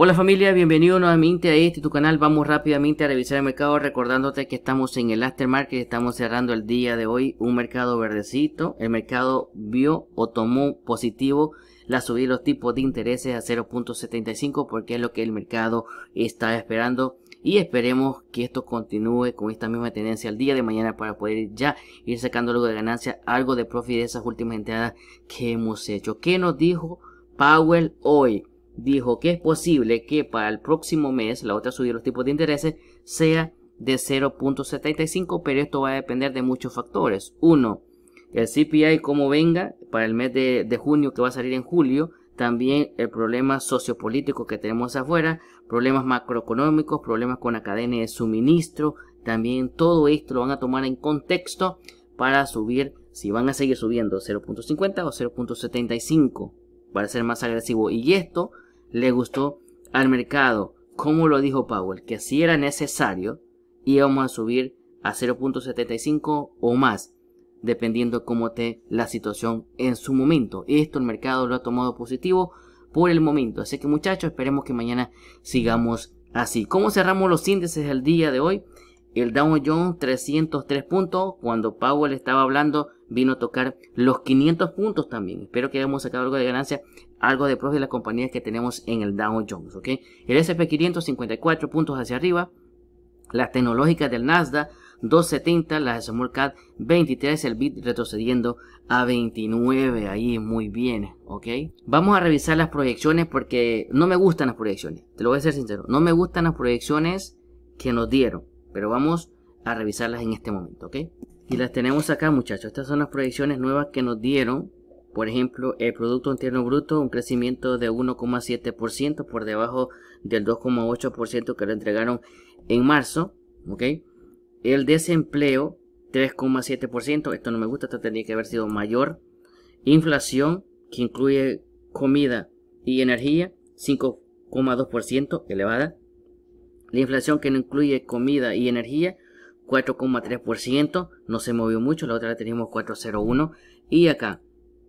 Hola familia, bienvenido nuevamente a este tu canal. Vamos rápidamente a revisar el mercado recordándote que estamos en el aftermarket, estamos cerrando el día de hoy un mercado verdecito. El mercado vio o tomó positivo la subida de los tipos de intereses a 0.75 porque es lo que el mercado está esperando y esperemos que esto continúe con esta misma tendencia el día de mañana para poder ya ir sacando algo de ganancia, algo de profit de esas últimas entradas que hemos hecho. ¿Qué nos dijo Powell hoy? dijo que es posible que para el próximo mes la otra subida de los tipos de intereses sea de 0.75, pero esto va a depender de muchos factores. Uno, el CPI como venga para el mes de, de junio que va a salir en julio, también el problema sociopolítico que tenemos afuera, problemas macroeconómicos, problemas con la cadena de suministro, también todo esto lo van a tomar en contexto para subir, si van a seguir subiendo 0.50 o 0.75, para ser más agresivo. Y esto le gustó al mercado, como lo dijo Powell, que si era necesario, íbamos a subir a 0.75 o más, dependiendo cómo esté la situación en su momento. Esto el mercado lo ha tomado positivo por el momento. Así que muchachos, esperemos que mañana sigamos así. ¿Cómo cerramos los índices el día de hoy? El Dow Jones 303 puntos, cuando Powell estaba hablando, vino a tocar los 500 puntos también. Espero que hayamos sacado algo de ganancia algo de profit de las compañías que tenemos en el Dow Jones, ¿ok? El S&P 554 puntos hacia arriba, las tecnológicas del Nasdaq 270, las Small Cat 23, el bit retrocediendo a 29, ahí muy bien, ¿ok? Vamos a revisar las proyecciones porque no me gustan las proyecciones, te lo voy a ser sincero, no me gustan las proyecciones que nos dieron, pero vamos a revisarlas en este momento, ¿ok? Y las tenemos acá muchachos, estas son las proyecciones nuevas que nos dieron por ejemplo, el Producto Interno Bruto, un crecimiento de 1,7% por debajo del 2,8% que lo entregaron en marzo. ¿okay? El desempleo, 3,7%. Esto no me gusta, esto tendría que haber sido mayor. Inflación, que incluye comida y energía, 5,2% elevada. La inflación que no incluye comida y energía, 4,3%. No se movió mucho, la otra la teníamos 4,01. Y acá,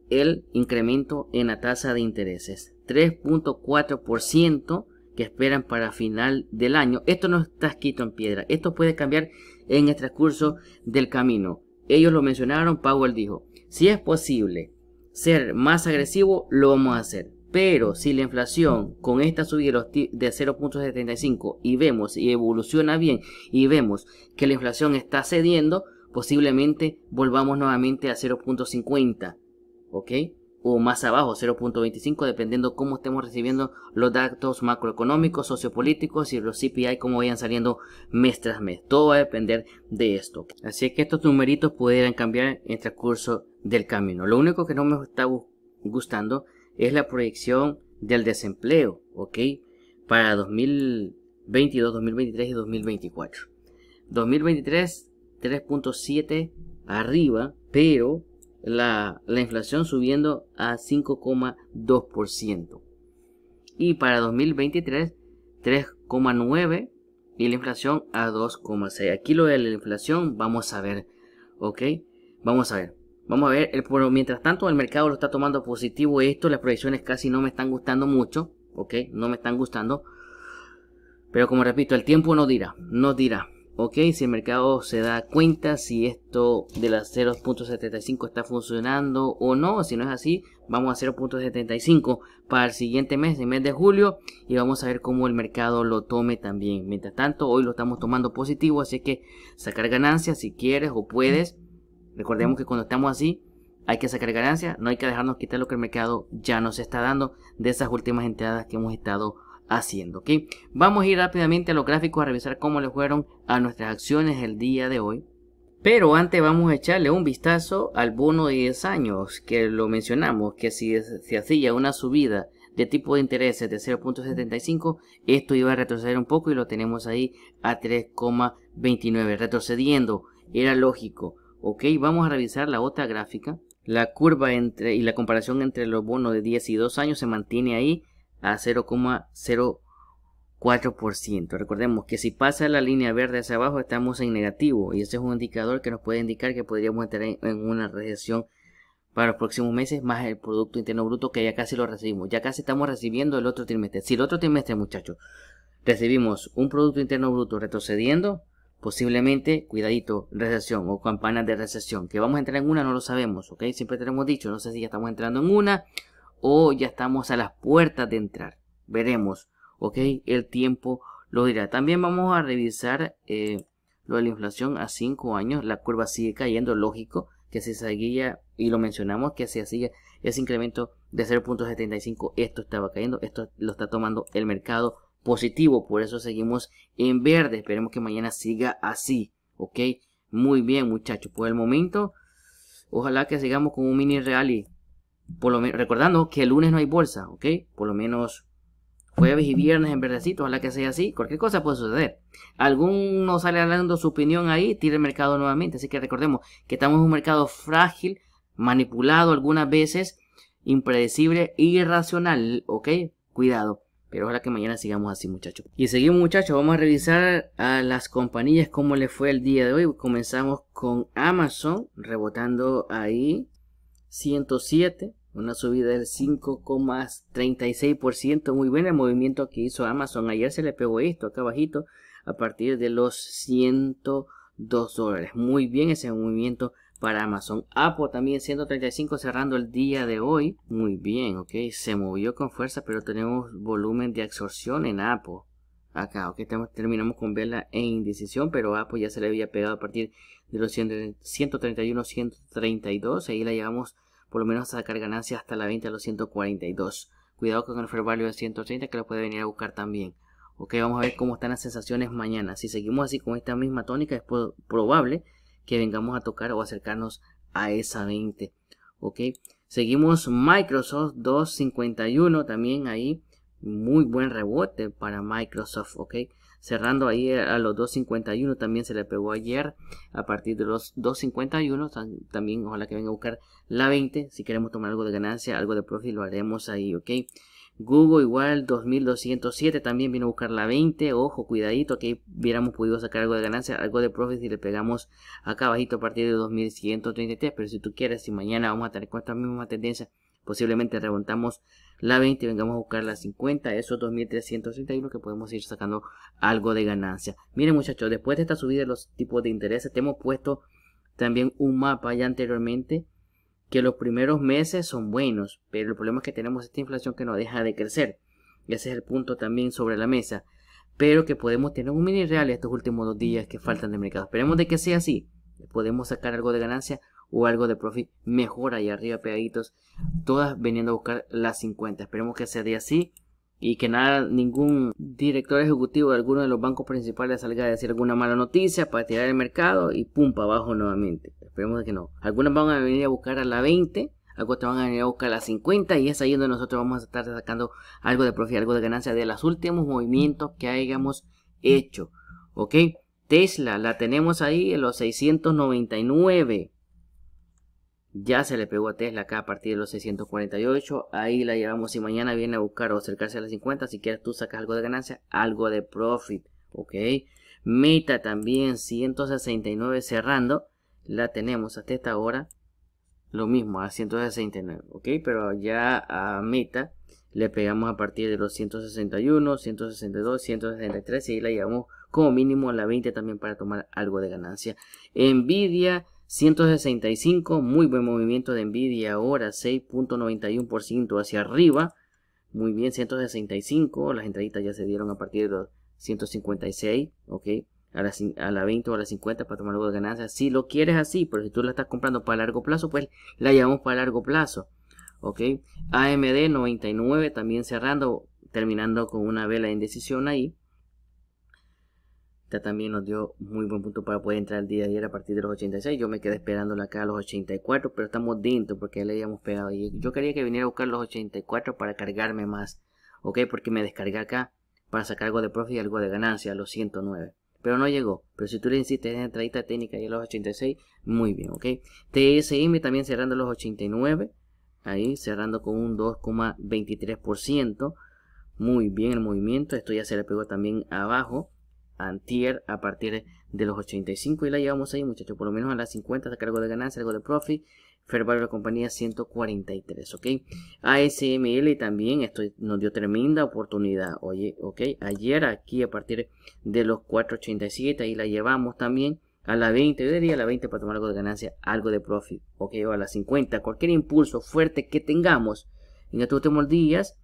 el incremento en la tasa de intereses. 3.4% que esperan para final del año. Esto no está escrito en piedra. Esto puede cambiar en el transcurso del camino. Ellos lo mencionaron, Powell dijo, si es posible ser más agresivo, lo vamos a hacer. Pero si la inflación con esta subida de 0.75 y vemos y evoluciona bien y vemos que la inflación está cediendo, posiblemente volvamos nuevamente a 0.50. ¿ok? O más abajo, 0.25, dependiendo cómo estemos recibiendo los datos macroeconómicos, sociopolíticos y los CPI, cómo vayan saliendo mes tras mes. Todo va a depender de esto. Así que estos numeritos pudieran cambiar en transcurso del camino. Lo único que no me está gustando es la proyección del desempleo, ¿ok? Para 2022, 2023 y 2024. 2023, 3.7 arriba, pero la, la inflación subiendo a 5,2%. Y para 2023, 3,9% y la inflación a 2,6%. Aquí lo de la inflación, vamos a ver, ¿ok? Vamos a ver. Vamos a ver, el, mientras tanto el mercado lo está tomando positivo esto, las proyecciones casi no me están gustando mucho, ¿ok? No me están gustando. Pero como repito, el tiempo no dirá, no dirá ok si el mercado se da cuenta si esto de las 0.75 está funcionando o no si no es así vamos a 0.75 para el siguiente mes el mes de julio y vamos a ver cómo el mercado lo tome también mientras tanto hoy lo estamos tomando positivo así que sacar ganancias si quieres o puedes recordemos que cuando estamos así hay que sacar ganancias no hay que dejarnos quitar lo que el mercado ya nos está dando de esas últimas entradas que hemos estado haciendo. ¿ok? Vamos a ir rápidamente a los gráficos a revisar cómo le fueron a nuestras acciones el día de hoy. Pero antes vamos a echarle un vistazo al bono de 10 años, que lo mencionamos, que si se hacía una subida de tipo de intereses de 0.75, esto iba a retroceder un poco y lo tenemos ahí a 3,29, retrocediendo, era lógico. Ok, vamos a revisar la otra gráfica. La curva entre y la comparación entre los bonos de 10 y 2 años se mantiene ahí a 0,04%. Recordemos que si pasa la línea verde hacia abajo estamos en negativo y ese es un indicador que nos puede indicar que podríamos entrar en una recesión para los próximos meses más el Producto Interno Bruto que ya casi lo recibimos. Ya casi estamos recibiendo el otro trimestre. Si el otro trimestre, muchachos, recibimos un Producto Interno Bruto retrocediendo, posiblemente, cuidadito, recesión o campanas de recesión. Que vamos a entrar en una, no lo sabemos, ¿ok? Siempre tenemos dicho, no sé si ya estamos entrando en una o ya estamos a las puertas de entrar. Veremos, ¿ok? El tiempo lo dirá. También vamos a revisar eh, lo de la inflación a 5 años. La curva sigue cayendo, lógico, que se seguía, y lo mencionamos, que se hacía ese incremento de 0.75. Esto estaba cayendo, esto lo está tomando el mercado positivo, por eso seguimos en verde. Esperemos que mañana siga así, ¿ok? Muy bien, muchachos, por el momento, ojalá que sigamos con un mini rally recordando que el lunes no hay bolsa, ¿ok? Por lo menos jueves y viernes en verdecito, ojalá que sea así, cualquier cosa puede suceder. Alguno sale hablando su opinión ahí, tira el mercado nuevamente, así que recordemos que estamos en un mercado frágil, manipulado algunas veces, impredecible, irracional, ¿ok? Cuidado. Pero ojalá que mañana sigamos así, muchachos. Y seguimos, muchachos. Vamos a revisar a las compañías cómo le fue el día de hoy. Comenzamos con Amazon, rebotando ahí 107 una subida del 5,36%, muy bien el movimiento que hizo Amazon. Ayer se le pegó esto acá abajito a partir de los 102 dólares. Muy bien ese movimiento para Amazon. Apple también 135 cerrando el día de hoy. Muy bien, ok. Se movió con fuerza, pero tenemos volumen de absorción en Apple. Acá, ok. Terminamos con verla en indecisión, pero Apple ya se le había pegado a partir de los 131, 132. Ahí la llevamos por lo menos sacar ganancias hasta la 20 a los 142. Cuidado con el fair value de 130 que lo puede venir a buscar también. Ok, vamos a ver cómo están las sensaciones mañana. Si seguimos así con esta misma tónica, es probable que vengamos a tocar o acercarnos a esa 20. Ok, seguimos Microsoft 251 también ahí. Muy buen rebote para Microsoft. Ok, cerrando ahí a los 2.51 también se le pegó ayer a partir de los 2.51 también ojalá que venga a buscar la 20 si queremos tomar algo de ganancia algo de profit lo haremos ahí ok Google igual 2207 también vino a buscar la 20. Ojo, cuidadito que hubiéramos podido sacar algo de ganancia, algo de profit si le pegamos acá bajito a partir de 2133. Pero si tú quieres, si mañana vamos a tener con esta misma tendencia posiblemente remontamos la 20 y vengamos a buscar la 50, esos 2.331 que podemos ir sacando algo de ganancia. Miren muchachos, después de esta subida de los tipos de intereses, te hemos puesto también un mapa ya anteriormente que los primeros meses son buenos, pero el problema es que tenemos esta inflación que no deja de crecer. Y ese es el punto también sobre la mesa. Pero que podemos tener un mini real estos últimos dos días que faltan de mercado. Esperemos de que sea así. Podemos sacar algo de ganancia o algo de profit mejor ahí arriba pegaditos. Todas veniendo a buscar las 50. Esperemos que sea de así. Y que nada, ningún director ejecutivo de alguno de los bancos principales salga a decir alguna mala noticia para tirar el mercado y pum, para abajo nuevamente. Esperemos que no. Algunas van a venir a buscar a la 20, algunos van a venir a buscar a la 50 y es ahí donde nosotros vamos a estar sacando algo de profit, algo de ganancia de los últimos movimientos que hayamos hecho. ¿Ok? Tesla, la tenemos ahí en los 699. Ya se le pegó a Tesla acá a partir de los 648. Ahí la llevamos. y mañana viene a buscar o acercarse a las 50, si quieres tú sacas algo de ganancia, algo de profit. Ok. Meta también 169 cerrando. La tenemos hasta esta hora. Lo mismo a 169. Ok. Pero ya a meta le pegamos a partir de los 161, 162, 163 y ahí la llevamos como mínimo a la 20 también para tomar algo de ganancia. Nvidia 165, muy buen movimiento de Nvidia ahora, 6.91% hacia arriba. Muy bien, 165, las entraditas ya se dieron a partir de 156, ok. A la, 20 o a la 50 para tomar algo de ganancia. Si lo quieres así, pero si tú la estás comprando para largo plazo, pues la llevamos para largo plazo. Ok, AMD 99 también cerrando, terminando con una vela de indecisión ahí. Esta también nos dio muy buen punto para poder entrar el día de ayer a partir de los 86. Yo me quedé la acá a los 84, pero estamos dentro porque ya le habíamos pegado. Y yo quería que viniera a buscar los 84 para cargarme más. ¿Ok? Porque me descargué acá para sacar algo de profit y algo de ganancia a los 109. Pero no llegó. Pero si tú le insistes en entradita técnica y a los 86, muy bien. ¿Ok? TSM también cerrando los 89. Ahí cerrando con un 2,23%. Muy bien el movimiento. Esto ya se le pegó también abajo antier a partir de los 85 y la llevamos ahí muchachos, por lo menos a las 50 de cargo de ganancia, algo de profit, fair value de la compañía 143, ok, ASML también, esto nos dio tremenda oportunidad, oye, ok, ayer aquí a partir de los 487 y la llevamos también a la 20, yo diría a la 20 para tomar algo de ganancia, algo de profit, ok, o a las 50, cualquier impulso fuerte que tengamos en estos últimos días,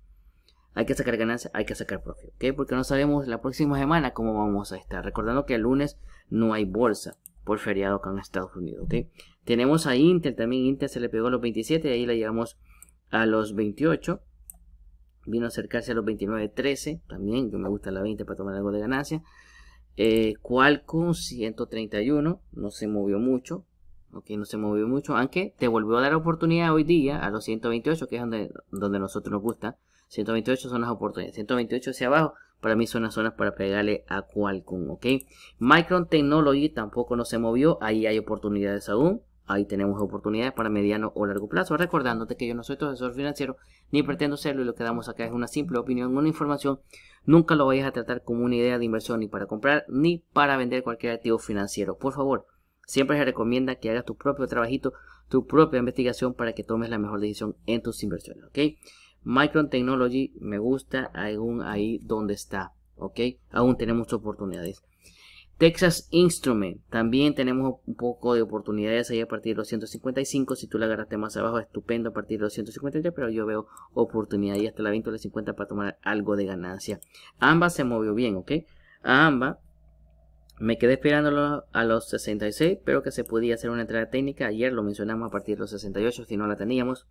hay que sacar ganancias, hay que sacar propio, ¿ok? Porque no sabemos la próxima semana cómo vamos a estar. Recordando que el lunes no hay bolsa por feriado acá en Estados Unidos, ¿ok? Tenemos a Intel también, Intel se le pegó a los 27, y ahí la llegamos a los 28. Vino a acercarse a los 29, 13 también, Yo me gusta la 20 para tomar algo de ganancia. Eh, Qualcomm 131, no se movió mucho, ok, no se movió mucho, aunque te volvió a dar oportunidad hoy día a los 128, que es donde, donde nosotros nos gusta 128 son las oportunidades. 128 hacia abajo, para mí son las zonas para pegarle a Qualcomm, ¿ok? Micron Technology tampoco no se movió, ahí hay oportunidades aún. Ahí tenemos oportunidades para mediano o largo plazo. Recordándote que yo no soy tu asesor financiero ni pretendo serlo y lo que damos acá es una simple opinión, una información. Nunca lo vayas a tratar como una idea de inversión ni para comprar ni para vender cualquier activo financiero. Por favor, siempre se recomienda que hagas tu propio trabajito, tu propia investigación para que tomes la mejor decisión en tus inversiones. ¿ok? Micron Technology me gusta aún ahí donde está, ¿ok? Aún tenemos oportunidades. Texas Instrument, también tenemos un poco de oportunidades ahí a partir de los 155. Si tú la agarraste más abajo, estupendo a partir de los 153, pero yo veo oportunidad y hasta la 20 50 para tomar algo de ganancia. Ambas se movió bien, ¿ok? A ambas me quedé esperándolo a los 66, pero que se podía hacer una entrada técnica. Ayer lo mencionamos a partir de los 68, si no la teníamos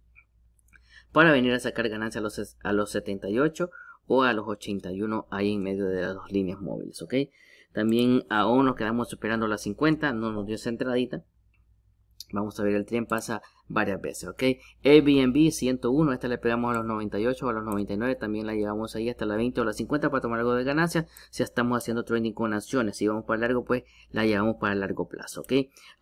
para venir a sacar ganancia a los, a los 78 o a los 81 ahí en medio de las dos líneas móviles, ¿ok? También aún nos quedamos superando las 50, no nos dio esa entradita. Vamos a ver, el tren pasa varias veces, ¿ok? Airbnb 101, esta le pegamos a los 98 o a los 99, también la llevamos ahí hasta la 20 o la 50 para tomar algo de ganancia. Si estamos haciendo trading con acciones, si vamos para largo, pues la llevamos para largo plazo, ¿ok?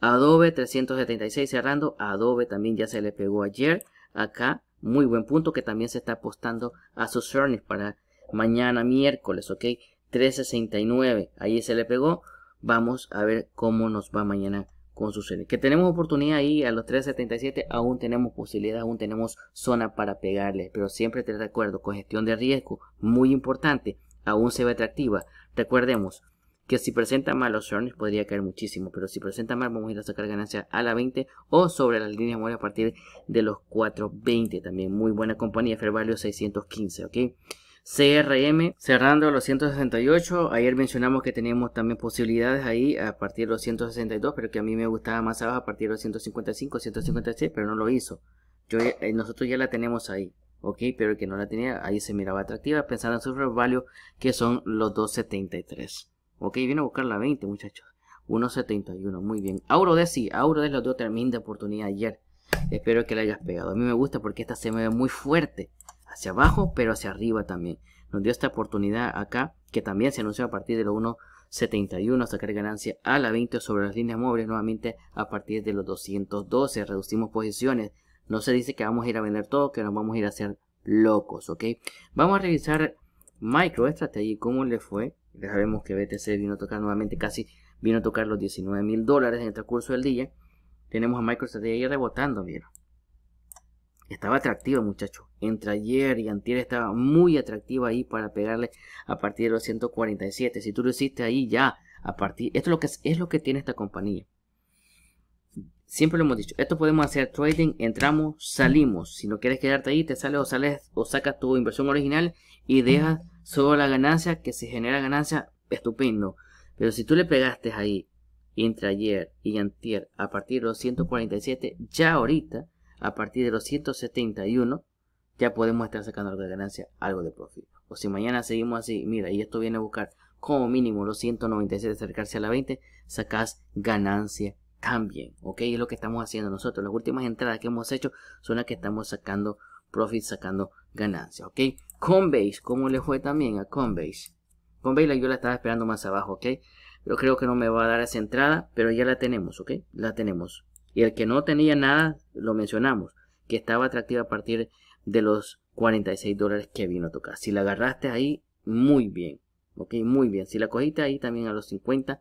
Adobe 376 cerrando, Adobe también ya se le pegó ayer, acá muy buen punto que también se está apostando a sus earnings para mañana miércoles, ¿ok? 369. Ahí se le pegó. Vamos a ver cómo nos va mañana con sus earnings, Que tenemos oportunidad ahí a los 377. Aún tenemos posibilidad, aún tenemos zona para pegarle. Pero siempre te recuerdo, con gestión de riesgo, muy importante, aún se ve atractiva. Recordemos, que si presenta mal los earnings podría caer muchísimo, pero si presenta mal vamos a ir a sacar ganancias a la 20 o sobre las líneas muere a partir de los 4.20 también. Muy buena compañía, Fair Value 615, ¿ok? CRM cerrando los 168. Ayer mencionamos que teníamos también posibilidades ahí a partir de los 162, pero que a mí me gustaba más abajo a partir de los 155, 156, pero no lo hizo. Eh, nosotros ya la tenemos ahí, ok, pero el que no la tenía ahí se miraba atractiva pensando en su value que son los 273. Ok, viene a buscar la 20, muchachos. 1.71, muy bien. de sí, de los dio de oportunidad ayer. Espero que la hayas pegado. A mí me gusta porque esta se mueve muy fuerte. Hacia abajo, pero hacia arriba también. Nos dio esta oportunidad acá, que también se anunció a partir de los 1.71, sacar ganancia a la 20 sobre las líneas móviles nuevamente a partir de los 212. Reducimos posiciones. No se dice que vamos a ir a vender todo, que nos vamos a ir a hacer locos, ¿ok? Vamos a revisar Microestrategia cómo le fue ya sabemos que BTC vino a tocar nuevamente casi, vino a tocar los 19 mil dólares en el transcurso del día. Tenemos a MicroStrategy ahí rebotando, mira. Estaba atractivo muchachos. Entre ayer y antier estaba muy atractivo ahí para pegarle a partir de los 147. Si tú lo hiciste ahí ya, a partir... Esto es lo que, es lo que tiene esta compañía siempre lo hemos dicho, esto podemos hacer trading, entramos, salimos. Si no quieres quedarte ahí, te sale o sales o sacas tu inversión original y dejas solo la ganancia, que se genera ganancia, estupendo. Pero si tú le pegaste ahí entre ayer y antier a partir de los 147, ya ahorita, a partir de los 171, ya podemos estar sacando de ganancia algo de profit. O si mañana seguimos así, mira, y esto viene a buscar como mínimo los 197, acercarse a la 20, sacas ganancia también, ¿ok? Es lo que estamos haciendo nosotros. Las últimas entradas que hemos hecho son las que estamos sacando profit, sacando ganancia, ¿ok? Conbase, ¿cómo le fue también a Conbase? Conbase yo la estaba esperando más abajo, ¿ok? yo creo que no me va a dar esa entrada, pero ya la tenemos, ¿ok? La tenemos. Y el que no tenía nada, lo mencionamos, que estaba atractiva a partir de los 46 dólares que vino a tocar. Si la agarraste ahí, muy bien, ¿ok? Muy bien. Si la cogiste ahí también a los 50,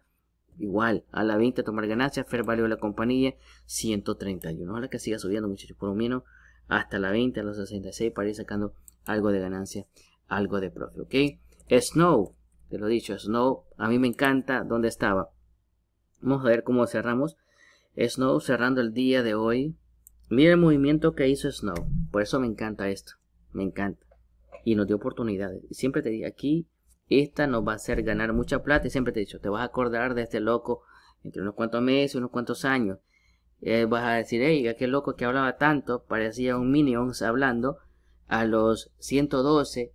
igual, a la 20 tomar ganancias, fair value de la compañía, 131. Ojalá que siga subiendo, muchachos, por lo menos hasta la 20, a los 66 para ir sacando algo de ganancia, algo de profe, ¿ok? Snow, te lo he dicho, Snow, a mí me encanta dónde estaba. Vamos a ver cómo cerramos. Snow cerrando el día de hoy. Mira el movimiento que hizo Snow. Por eso me encanta esto. Me encanta. Y nos dio oportunidades. Siempre te digo, aquí esta nos va a hacer ganar mucha plata. Y siempre te he dicho, te vas a acordar de este loco entre unos cuantos meses, unos cuantos años. Eh, vas a decir, hey, aquel loco que hablaba tanto, parecía un Minions hablando, a los 112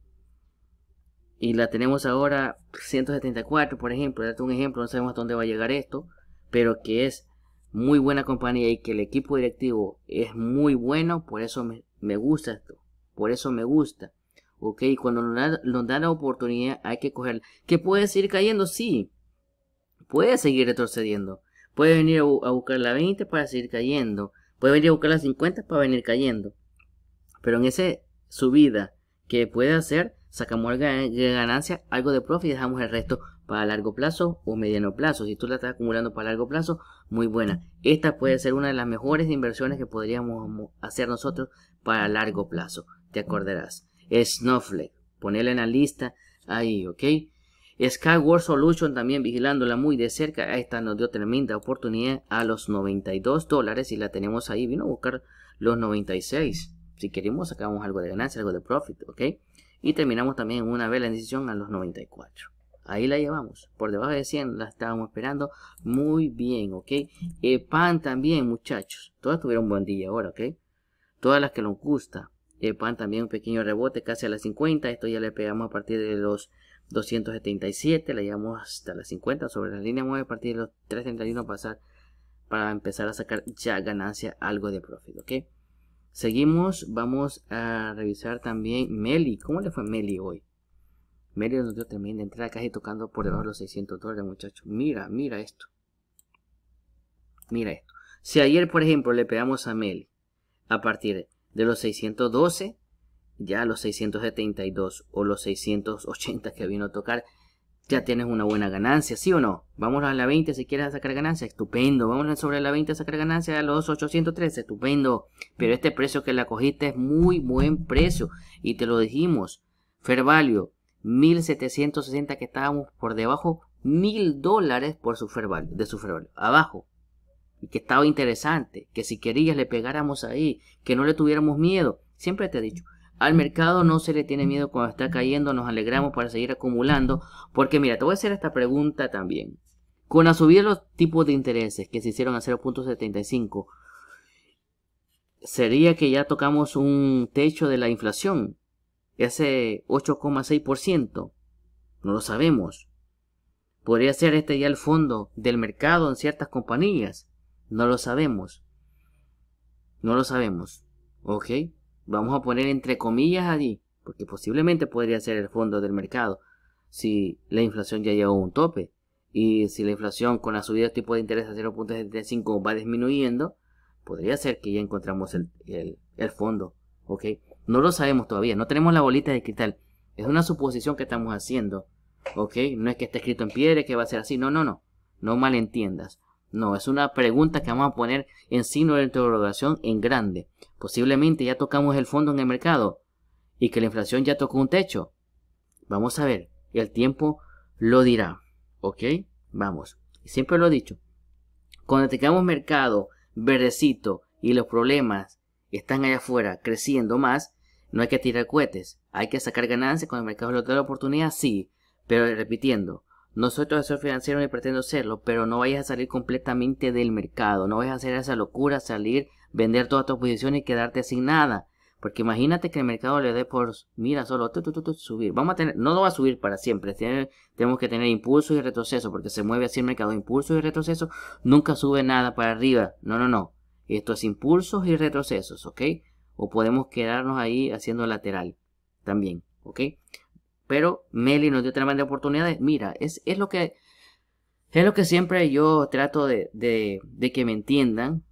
y la tenemos ahora 174, por ejemplo, date un ejemplo, no sabemos dónde va a llegar esto, pero que es muy buena compañía y que el equipo directivo es muy bueno, por eso me, gusta esto, por eso me gusta. Ok, cuando nos dan, la oportunidad hay que cogerla. ¿Que puede seguir cayendo? Sí, puede seguir retrocediendo. Puede venir a, a buscar la 20 para seguir cayendo. Puede venir a buscar la 50 para venir cayendo. Pero en ese su vida, que puede hacer, sacamos ganancia, algo de profit y dejamos el resto para largo plazo o mediano plazo. Si tú la estás acumulando para largo plazo, muy buena. Esta puede ser una de las mejores inversiones que podríamos hacer nosotros para largo plazo. Te acordarás. Snowflake, ponerla en la lista ahí, ¿ok? Skyward Solution también vigilándola muy de cerca. Esta nos dio tremenda oportunidad a los 92 dólares y la tenemos ahí. Vino a buscar los 96 si queremos sacamos algo de ganancia, algo de profit, ¿ok? Y terminamos también una vela en decisión a los 94. Ahí la llevamos, por debajo de 100 la estábamos esperando muy bien, ¿ok? Eh, pan también, muchachos, todas tuvieron buen día ahora, ¿ok? Todas las que nos gusta. Eh, pan también un pequeño rebote casi a las 50, esto ya le pegamos a partir de los 277, la llevamos hasta las 50 sobre la línea 9 a partir de los 331 pasar para empezar a sacar ya ganancia algo de profit, ¿ok? Seguimos, vamos a revisar también Meli. ¿Cómo le fue Meli hoy? Meli nos dio tremenda entrada casi tocando por debajo de los 600 dólares, muchachos. Mira, mira esto. Mira esto. Si ayer, por ejemplo, le pegamos a Meli a partir de los 612, ya los 672 o los 680 que vino a tocar, ya tienes una buena ganancia, ¿sí o no? Vamos a la 20 si quieres sacar ganancia, estupendo. Vamos sobre la 20 a sacar ganancia a los 813, estupendo. Pero este precio que la cogiste es muy buen precio. Y te lo dijimos, Fair Value, 1760 que estábamos por debajo, 1000 dólares por su Fair Value, de su Fair Value, abajo. Y que estaba interesante, que si querías le pegáramos ahí, que no le tuviéramos miedo. Siempre te he dicho, al mercado no se le tiene miedo cuando está cayendo, nos alegramos para seguir acumulando. Porque mira, te voy a hacer esta pregunta también. Con la subida los tipos de intereses que se hicieron a 0.75, sería que ya tocamos un techo de la inflación, ese 8,6%. No lo sabemos. Podría ser este ya el fondo del mercado en ciertas compañías. No lo sabemos. No lo sabemos. ¿Ok? Vamos a poner entre comillas allí, porque posiblemente podría ser el fondo del mercado si la inflación ya llegó a un tope. Y si la inflación con la subida del tipo de interés a 0.75 va disminuyendo, podría ser que ya encontramos el, fondo. ¿ok? No lo sabemos todavía, no tenemos la bolita de cristal. Es una suposición que estamos haciendo. ¿ok? No es que esté escrito en piedra que va a ser así, no, no, no. No malentiendas. No, es una pregunta que vamos a poner en signo de interrogación en grande. Posiblemente ya tocamos el fondo en el mercado y que la inflación ya tocó un techo. Vamos a ver, el tiempo lo dirá. ¿Ok? Vamos. Siempre lo he dicho. Cuando tengamos mercado verdecito y los problemas están allá afuera creciendo más, no hay que tirar cohetes. Hay que sacar ganancias cuando el mercado da la oportunidad, sí. Pero repitiendo, no soy tu financiero ni pretendo serlo, pero no vayas a salir completamente del mercado, no vayas a hacer esa locura, salir, vender todas tus posiciones y quedarte sin nada. Porque imagínate que el mercado le dé por, mira, solo subir. Vamos a tener, no lo va a subir para siempre. tenemos que tener impulso y retroceso porque se mueve así el mercado. Impulso y retroceso, nunca sube nada para arriba. No, no, no. Esto es impulsos y retrocesos, ¿ok? O podemos quedarnos ahí haciendo lateral también, ¿ok? Pero Meli nos dio de oportunidad. Mira, es, lo que es lo que siempre yo trato de, de, de que me entiendan.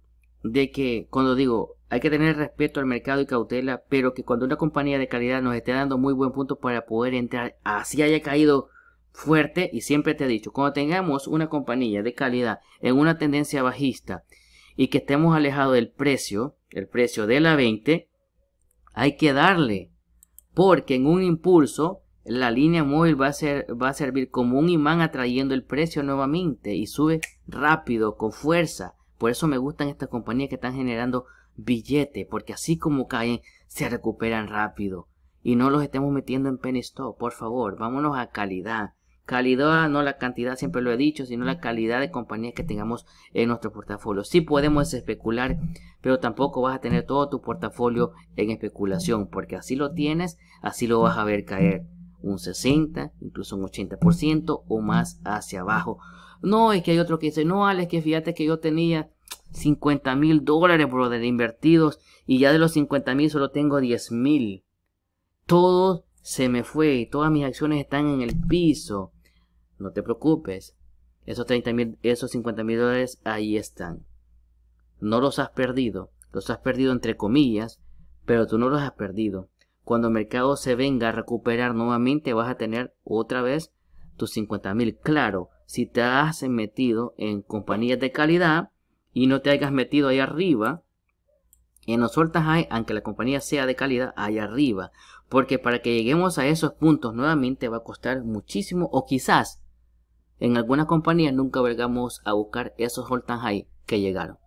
De que cuando digo hay que tener respeto al mercado y cautela, pero que cuando una compañía de calidad nos esté dando muy buen punto para poder entrar, así haya caído fuerte, y siempre te he dicho, cuando tengamos una compañía de calidad en una tendencia bajista y que estemos alejados del precio, el precio de la 20, hay que darle, porque en un impulso la línea móvil va a, va a servir como un imán atrayendo el precio nuevamente y sube rápido, con fuerza. Por eso me gustan estas compañías que están generando billete, porque así como caen, se recuperan rápido. Y no los estemos metiendo en penny por favor, vámonos a calidad. Calidad, no la cantidad, siempre lo he dicho, sino la calidad de compañías que tengamos en nuestro portafolio. Sí podemos especular, pero tampoco vas a tener todo tu portafolio en especulación, porque así lo tienes, así lo vas a ver caer un 60, incluso un 80% o más hacia abajo. No, es que hay otro que dice, no, Alex, que fíjate que yo tenía 50 mil dólares, brother, invertidos y ya de los 50 mil solo tengo 10 mil. Todo se me fue y todas mis acciones están en el piso. No te preocupes. Esos 30 esos 50 mil dólares ahí están. No los has perdido. Los has perdido entre comillas, pero tú no los has perdido. Cuando el mercado se venga a recuperar nuevamente, vas a tener otra vez tus 50 mil. Claro, si te has metido en compañías de calidad y no te hayas metido ahí arriba, en los sueltas hay, aunque la compañía sea de calidad, allá arriba. Porque para que lleguemos a esos puntos nuevamente va a costar muchísimo. O quizás en algunas compañías nunca volvamos a buscar esos all high que llegaron.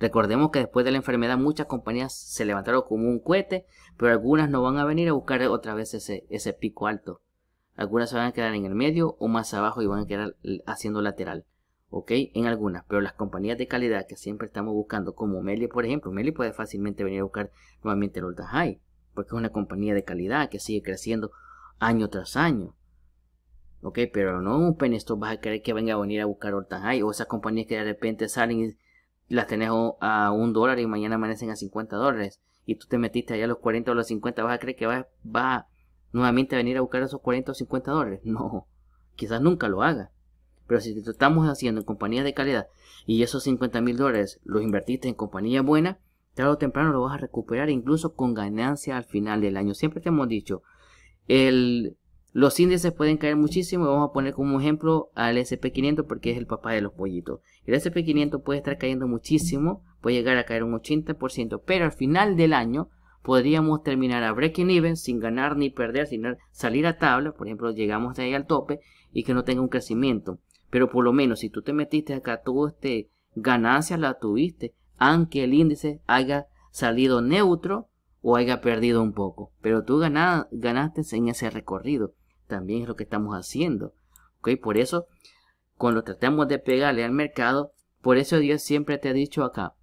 Recordemos que después de la enfermedad muchas compañías se levantaron como un cohete, pero algunas no van a venir a buscar otra vez ese, pico alto. Algunas se van a quedar en el medio o más abajo y van a quedar haciendo lateral. ¿Ok? En algunas, pero las compañías de calidad que siempre estamos buscando, como Meli, por ejemplo, Meli puede fácilmente venir a buscar nuevamente el Ultra High, porque es una compañía de calidad que sigue creciendo año tras año. ¿Ok? Pero no un esto vas a querer que venga a venir a buscar Ultra High o esas compañías que de repente salen y las tenés a un dólar y mañana amanecen a 50 dólares y tú te metiste allá los 40 o los 50, ¿vas a creer que vas, va nuevamente a venir a buscar esos 40 o 50 dólares? No, quizás nunca lo haga. Pero si te estamos haciendo en compañía de calidad y esos 50 mil dólares los invertiste en compañía buena, tarde o temprano lo vas a recuperar incluso con ganancia al final del año. Siempre te hemos dicho, el los índices pueden caer muchísimo vamos a poner como ejemplo al SP500 porque es el papá de los pollitos. El SP500 puede estar cayendo muchísimo, puede llegar a caer un 80%, pero al final del año podríamos terminar a breaking even sin ganar ni perder, sin salir a tabla, por ejemplo, llegamos de ahí al tope y que no tenga un crecimiento. Pero por lo menos si tú te metiste acá, este ganancias, la tuviste, aunque el índice haya salido neutro o haya perdido un poco. Pero tú ganaste en ese recorrido también es lo que estamos haciendo. ¿Ok? Por eso, cuando tratamos de pegarle al mercado, por eso Dios siempre te ha dicho acá,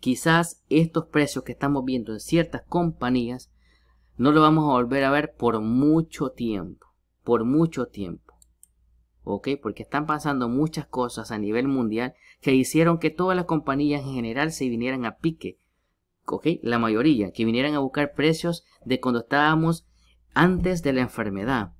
quizás estos precios que estamos viendo en ciertas compañías, no lo vamos a volver a ver por mucho tiempo. Por mucho tiempo. ¿Ok? Porque están pasando muchas cosas a nivel mundial que hicieron que todas las compañías en general se vinieran a pique. ¿Ok? La mayoría, que vinieran a buscar precios de cuando estábamos antes de la enfermedad.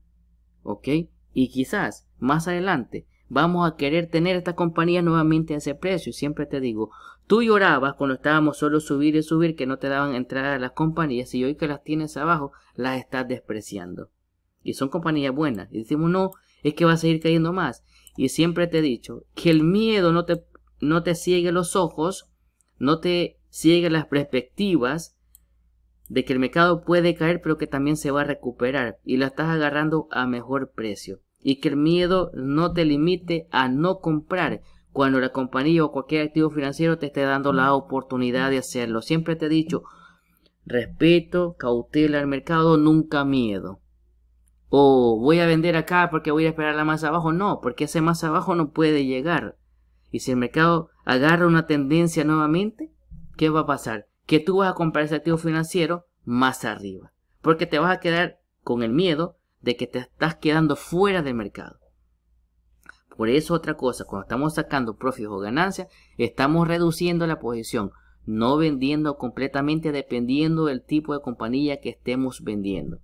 ¿Ok? Y quizás más adelante vamos a querer tener esta compañía nuevamente a ese precio. Siempre te digo, tú llorabas cuando estábamos solo subir y subir que no te daban entrada a las compañías y hoy que las tienes abajo las estás despreciando. Y son compañías buenas. Y decimos, no, es que va a seguir cayendo más. Y siempre te he dicho, que el miedo no te, no te ciegue los ojos, no te ciegue las perspectivas, de que el mercado puede caer pero que también se va a recuperar y la estás agarrando a mejor precio y que el miedo no te limite a no comprar cuando la compañía o cualquier activo financiero te esté dando la oportunidad de hacerlo. Siempre te he dicho, respeto, cautela al mercado, nunca miedo. O voy a vender acá porque voy a esperar la más abajo. No, porque ese más abajo no puede llegar. Y si el mercado agarra una tendencia nuevamente, ¿qué va a pasar? que tú vas a comprar ese activo financiero más arriba. Porque te vas a quedar con el miedo de que te estás quedando fuera del mercado. Por eso otra cosa, cuando estamos sacando profits o ganancias, estamos reduciendo la posición, no vendiendo completamente dependiendo del tipo de compañía que estemos vendiendo.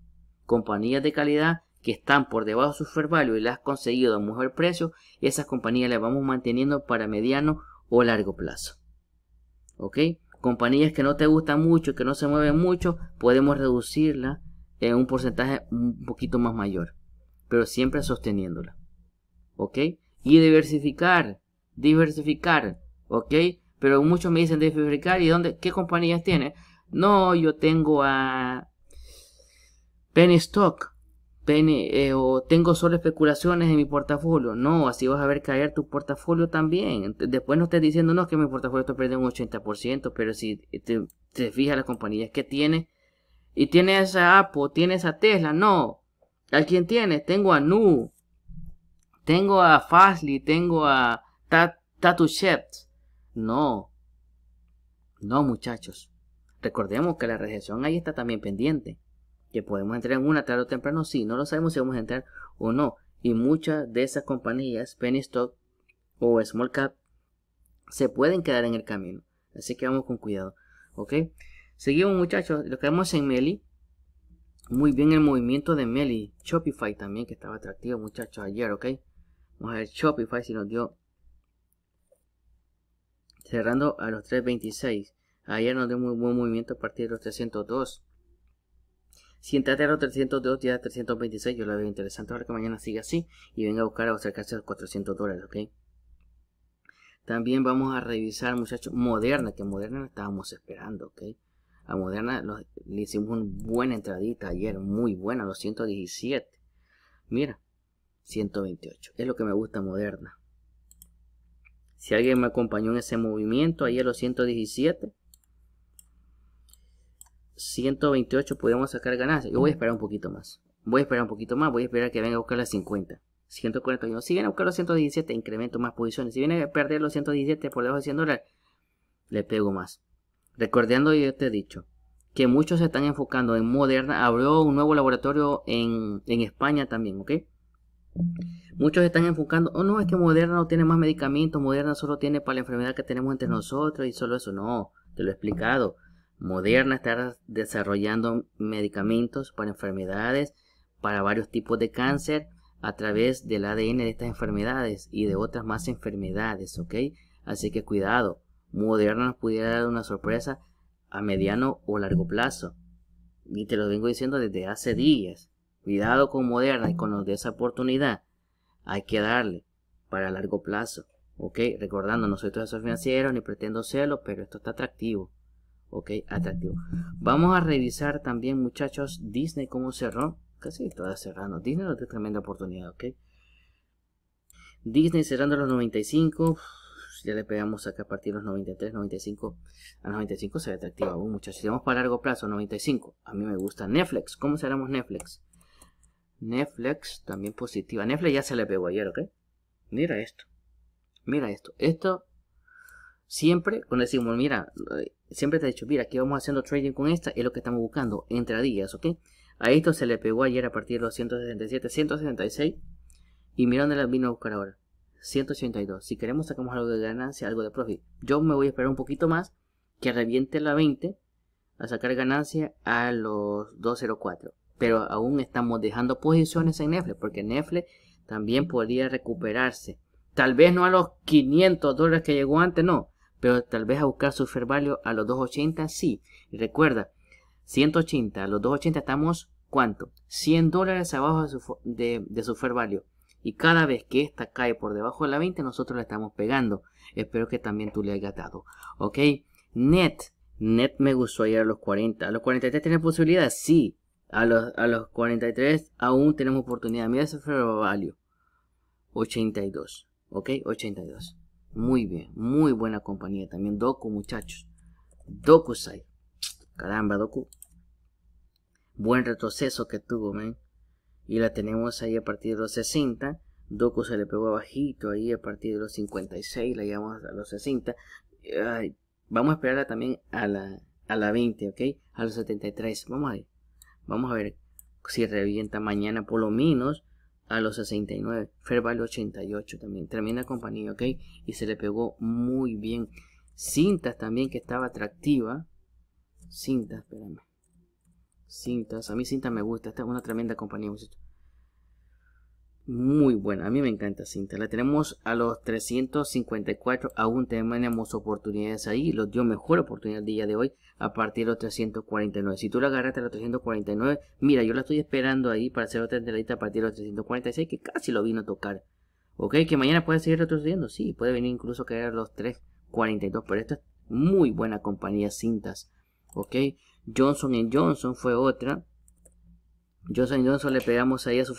Compañías de calidad que están por debajo de su fair value y las has conseguido a mejor precio, esas compañías las vamos manteniendo para mediano o largo plazo. ¿Ok? compañías que no te gustan mucho, que no se mueven mucho, podemos reducirla en un porcentaje un poquito más mayor, pero siempre sosteniéndola. ¿Ok? Y diversificar, diversificar, ¿ok? Pero muchos me dicen diversificar y dónde, qué compañías tiene. No, yo tengo a Penny Stock, eh, o tengo solo especulaciones en mi portafolio. No, así vas a ver caer tu portafolio también. Después no estés diciendo, no, que mi portafolio está perdiendo un 80%, pero si te, fijas fijas las compañías que tiene, y tiene esa Apple, tiene esa Tesla, no. ¿A quién tiene? Tengo a Nu, tengo a Fastly, tengo a Tatuchet. No. No, muchachos. Recordemos que la recesión ahí está también pendiente que podemos entrar en una tarde o temprano, sí, no lo sabemos si vamos a entrar o no. Y muchas de esas compañías, penny stock o small cap, se pueden quedar en el camino. Así que vamos con cuidado, ¿ok? Seguimos muchachos, lo que vemos en Meli, muy bien el movimiento de Meli, Shopify también que estaba atractivo muchachos ayer, ¿ok? Vamos a ver Shopify si nos dio cerrando a los 326. Ayer nos dio muy buen movimiento a partir de los 302 los 302 ya 326, yo la veo interesante. Ahora que mañana siga así y venga a buscar a acercarse a los 400 dólares, ¿ok? También vamos a revisar, muchachos, Moderna, que Moderna la estábamos esperando, ¿ok? A Moderna le hicimos una buena entradita ayer, muy buena, los 117. Mira, 128. Es lo que me gusta Moderna. Si alguien me acompañó en ese movimiento, ayer los 117 128 podemos sacar ganancias. Yo voy a esperar un poquito más. Voy a esperar un poquito más. Voy a esperar que venga a buscar las 50. 141. Si viene a buscar los 117, incremento más posiciones. Si viene a perder los 117 por debajo de 100 dólares, le pego más. Recordando, yo te he dicho que muchos se están enfocando en Moderna. Abrió un nuevo laboratorio en, España también, ¿ok? Muchos se están enfocando, oh no, es que Moderna no tiene más medicamentos, Moderna solo tiene para la enfermedad que tenemos entre nosotros y solo eso. No, te lo he explicado. Moderna está desarrollando medicamentos para enfermedades, para varios tipos de cáncer, a través del ADN de estas enfermedades y de otras más enfermedades, ¿ok? Así que cuidado, Moderna nos pudiera dar una sorpresa a mediano o largo plazo. Y te lo vengo diciendo desde hace días. Cuidado con Moderna y con los de esa oportunidad. Hay que darle para largo plazo. ¿Ok? Recordando, no soy financieros financiero ni pretendo serlo, pero esto está atractivo ok, atractivo. Vamos a revisar también, muchachos, Disney cómo cerró. Casi todas cerrando. Disney nos da tremenda oportunidad, ok. Disney cerrando los 95. Ya le pegamos acá a partir de los 93, 95. A los 95 se ve atractivo aún, muchachos. Si vamos para largo plazo, 95. A mí me gusta Netflix. ¿Cómo cerramos Netflix? Netflix también positiva. Netflix ya se le pegó ayer, ¿ok? Mira esto. Mira esto. Esto siempre, cuando decimos, mira, siempre te he dicho, mira, aquí vamos haciendo trading con esta, es lo que estamos buscando, entradillas, ¿ok? A esto se le pegó ayer a partir de los 167, 166, y mira dónde la vino a buscar ahora, 182. Si queremos sacamos algo de ganancia, algo de profit. Yo me voy a esperar un poquito más, que reviente la 20, a sacar ganancia a los 204. Pero aún estamos dejando posiciones en Netflix, porque Netflix también podría recuperarse. Tal vez no a los 500 dólares que llegó antes, no pero tal vez a buscar su fair value a los 2.80 sí. Y Recuerda, 180 a los 2.80 estamos ¿cuánto? 100 dólares abajo de su, fair value. Y cada vez que esta cae por debajo de la 20, nosotros la estamos pegando. Espero que también tú le hayas dado. Ok, net. Net me gustó ayer a los 40. ¿A los 43 tenemos posibilidad? Sí. A los, 43 aún tenemos oportunidad. Mira su fair value. 82. Ok, 82. Muy bien, muy buena compañía también. Doku, muchachos. Doku Sai. Caramba, Doku. Buen retroceso que tuvo, men. Y la tenemos ahí a partir de los 60. Doku se le pegó abajito ahí a partir de los 56. La llevamos a los 60. vamos a esperarla también a la, a la 20, ¿ok? A los 73. Vamos a ver. Vamos a ver si revienta mañana por lo menos a los 69. Ferval 88 también. Tremenda compañía, ¿ok? Y se le pegó muy bien. Cintas también que estaba atractiva. Cintas, espérame. Cintas, a mí cintas me gusta. Esta es una tremenda compañía, muy buena. A mí me encanta cinta. La tenemos a los 354. Aún tenemos oportunidades ahí. Los dio mejor oportunidad el día de hoy a partir de los 349. Si tú la agarraste a los 349, mira, yo la estoy esperando ahí para hacer otra entradita a partir de los 346 que casi lo vino a tocar. Ok, que mañana puede seguir retrocediendo. Sí, puede venir incluso a caer a los 342. Pero esta es muy buena compañía cintas. Ok, Johnson Johnson fue otra. Johnson Johnson le pegamos ahí a su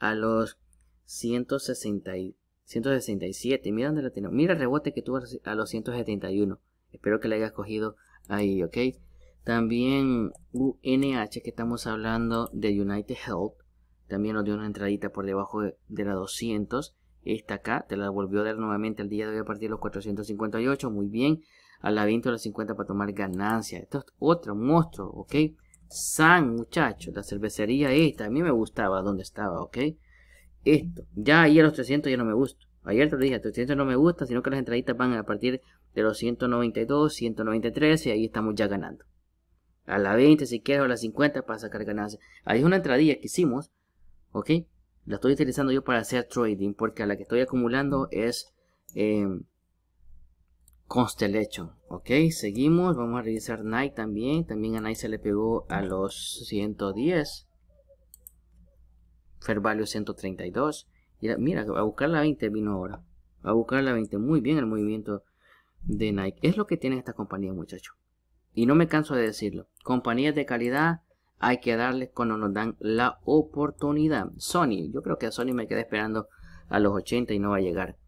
a los 167. Mira dónde la Mira el rebote que tuvo a los 171. Espero que la hayas cogido ahí, ¿ok? También UNH, que estamos hablando de United Health. También nos dio una entradita por debajo de, la 200. Esta acá, te la volvió a dar nuevamente al día de hoy a partir de los 458. Muy bien. A la 20 o la 50 para tomar ganancia. Esto es otro monstruo, ¿ok? San, muchachos, la cervecería esta, a mí me gustaba donde estaba, ¿ok? Esto, ya ahí a los 300 ya no me gusta. Ayer te lo dije, a 300 no me gusta, sino que las entraditas van a partir de los 192, 193 y ahí estamos ya ganando. A la 20 si quieres o a la 50 para sacar ganancias. Ahí es una entradilla que hicimos, ¿ok? La estoy utilizando yo para hacer trading porque a la que estoy acumulando es... Eh, Constellation. Ok, seguimos. Vamos a revisar Nike también. También a Nike se le pegó a los 110. Fair 132. Y mira, a buscar la 20 vino ahora. A buscar la 20. Muy bien el movimiento de Nike. Es lo que tiene esta compañía muchachos. Y no me canso de decirlo. Compañías de calidad hay que darles cuando nos dan la oportunidad. Sony, yo creo que a Sony me quedé esperando a los 80 y no va a llegar.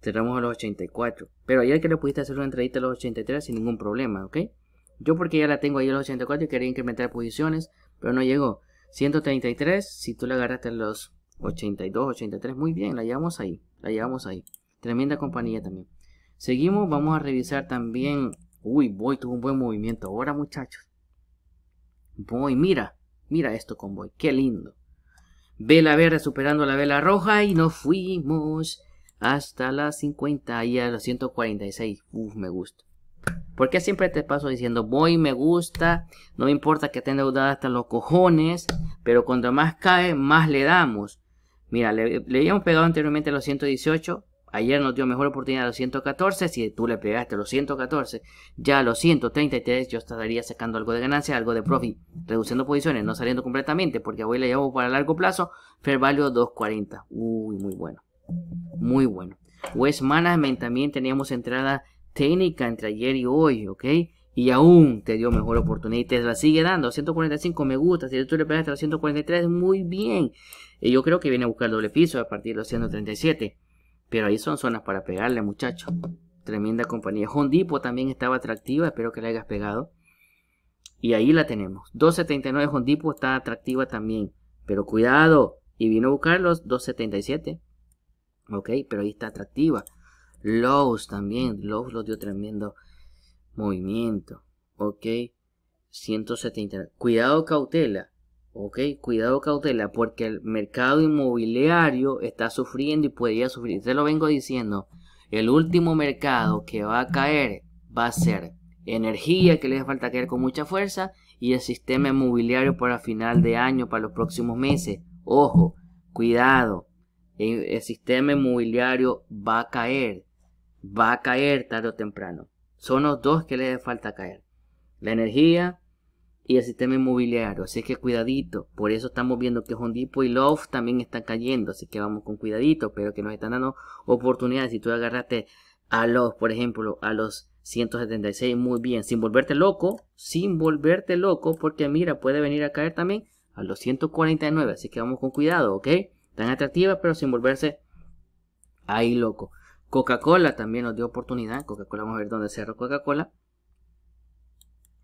Cerramos a los 84. Pero ayer que le pudiste hacer una entradita a los 83 sin ningún problema, ¿ok? Yo porque ya la tengo ahí a los 84 y quería incrementar posiciones, pero no llegó. 133, si tú la agarraste a los 82, 83, muy bien, la llevamos ahí, la llevamos ahí. Tremenda compañía también. Seguimos, vamos a revisar también. Uy, voy. tuvo un buen movimiento ahora, muchachos. Voy, mira, mira esto con Boy, qué lindo. Vela verde superando la vela roja y nos fuimos hasta las 50 y a los 146. Uf, me gusta. Porque siempre te paso diciendo voy, me gusta, no me importa que esté endeudada hasta los cojones, pero cuando más cae, más le damos. Mira, le, habíamos pegado anteriormente a los 118, ayer nos dio mejor oportunidad a los 114, si tú le pegaste a los 114, ya a los 133 yo estaría sacando algo de ganancia, algo de profit, reduciendo posiciones, no saliendo completamente, porque hoy le llevo para largo plazo, fair value 240, uy, muy bueno. Muy bueno. West Management también teníamos entrada técnica entre ayer y hoy, ¿ok? Y aún te dio mejor oportunidad y te la sigue dando. 145 me gusta. Si tú le pegas hasta los 143, muy bien. Y yo creo que viene a buscar doble piso a partir de los 137. Pero ahí son zonas para pegarle, muchachos. Tremenda compañía. Hondipo también estaba atractiva. Espero que la hayas pegado. Y ahí la tenemos. 279 Hondipo está atractiva también. Pero cuidado. Y vino a buscar los 277. Ok, pero ahí está atractiva. Lowe's también. Lowe's lo dio tremendo movimiento. Ok. 170. Cuidado cautela. Ok, cuidado cautela porque el mercado inmobiliario está sufriendo y podría sufrir. Te lo vengo diciendo. El último mercado que va a caer va a ser energía que le hace falta caer con mucha fuerza y el sistema inmobiliario para final de año, para los próximos meses. Ojo, cuidado el sistema inmobiliario va a caer, va a caer tarde o temprano. Son los dos que le falta caer, la energía y el sistema inmobiliario. Así que cuidadito, por eso estamos viendo que un y Love también están cayendo, así que vamos con cuidadito, pero que nos están dando oportunidades. Si tú agarraste a los, por ejemplo, a los 176 muy bien, sin volverte loco, sin volverte loco, porque mira, puede venir a caer también a los 149, así que vamos con cuidado, ¿ok? tan atractiva, pero sin volverse ahí loco. Coca-Cola también nos dio oportunidad. Coca-Cola, vamos a ver dónde cerró Coca-Cola.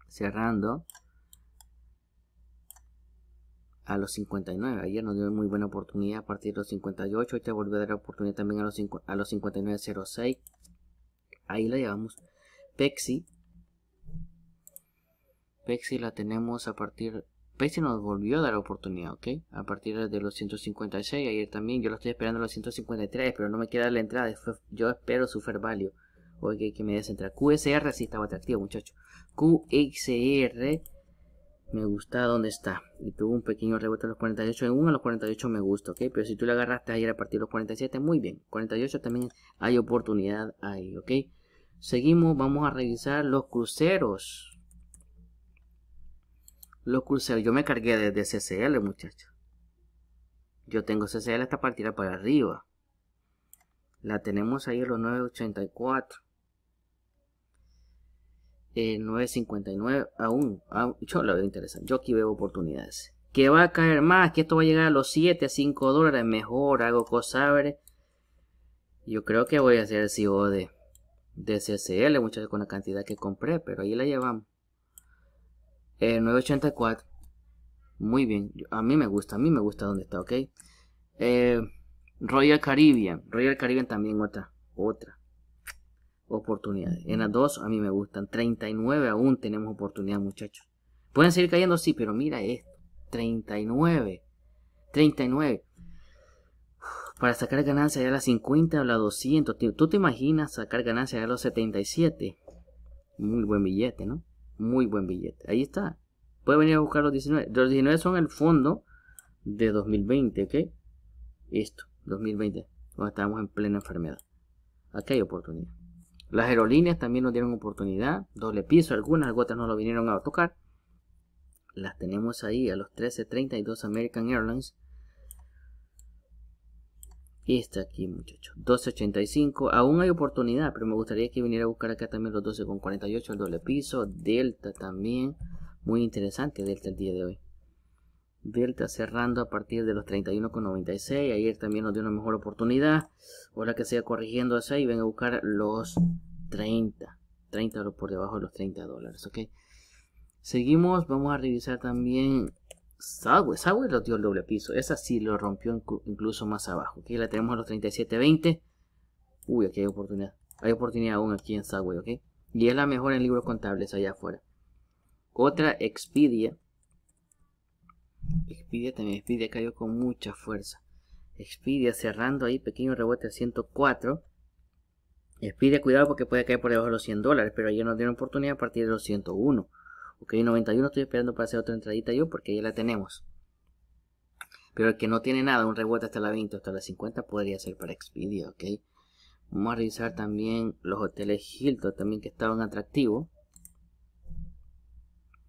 Cerrando a los 59. Ayer nos dio muy buena oportunidad a partir de los 58. te volvió a dar oportunidad también a los, a los 59.06. Ahí la llevamos. Pexi. Pexi la tenemos a partir Pace pues nos volvió a dar la oportunidad, ¿ok? A partir de los 156, ayer también, yo lo estoy esperando a los 153, pero no me queda la entrada, yo espero Super fair value, que me des entrada. QSR sí estaba atractivo, muchachos. QXR me gusta dónde está, y tuvo un pequeño rebote a los 48, en uno a los 48 me gusta, ok, pero si tú le agarraste ayer a partir de los 47, muy bien, 48 también hay oportunidad ahí, ok. Seguimos, vamos a revisar los cruceros, los cursores, yo me cargué desde CCL, muchachos. Yo tengo CCL esta partida para arriba. La tenemos ahí en los 984. 9.59 eh, aún, yo la veo interesante, yo aquí veo oportunidades que va a caer más, que esto va a llegar a los 7 a 5 dólares, mejor hago cosabre yo creo que voy a hacer el CEO de, de CCL muchachos con la cantidad que compré, pero ahí la llevamos 984. Eh, Muy bien. A mí me gusta, a mí me gusta dónde está, ¿ok? Eh, Royal Caribbean. Royal Caribbean también otra. Otra. oportunidad En las dos a mí me gustan. 39 aún tenemos oportunidad, muchachos. Pueden seguir cayendo, sí, pero mira esto. 39. 39. para sacar ganancia ya las 50 o las 200. ¿Tú te imaginas sacar ganancia de los 77? Muy buen billete, ¿no? muy buen billete. Ahí está. Puede venir a buscar los 19. Los 19 son el fondo de 2020, ¿ok? Esto, 2020, cuando estamos en plena enfermedad. Aquí hay oportunidad. Las aerolíneas también nos dieron oportunidad, doble piso, algunas, gotas no lo vinieron a tocar. Las tenemos ahí a los 13.32 American Airlines y Está aquí, muchachos. 12.85. Aún hay oportunidad, pero me gustaría que viniera a buscar acá también los 12.48, el doble piso. Delta también. Muy interesante Delta el día de hoy. Delta cerrando a partir de los 31.96. Ayer también nos dio una mejor oportunidad. Ahora que siga corrigiendo así y ven a buscar los 30. 30 por debajo de los 30 dólares, ¿ok? Seguimos, vamos a revisar también Sagüe, Sagüe lo dio el doble piso. Esa sí lo rompió incluso más abajo. Aquí la tenemos a los 37.20. Uy, aquí hay oportunidad. Hay oportunidad aún aquí en Sagüe, ¿ok? Y es la mejor en libros contables allá afuera. Otra Expedia. Expedia también. Expedia cayó con mucha fuerza. Expedia cerrando ahí, pequeño rebote a 104. Expedia, cuidado porque puede caer por debajo de los 100 dólares, pero ya nos dieron oportunidad a partir de los 101. Ok, 91 estoy esperando para hacer otra entradita yo porque ya la tenemos. Pero el que no tiene nada, un rebote hasta la 20 hasta la 50 podría ser para Expedia, ok. Vamos a revisar también los hoteles Hilton también que estaban atractivos.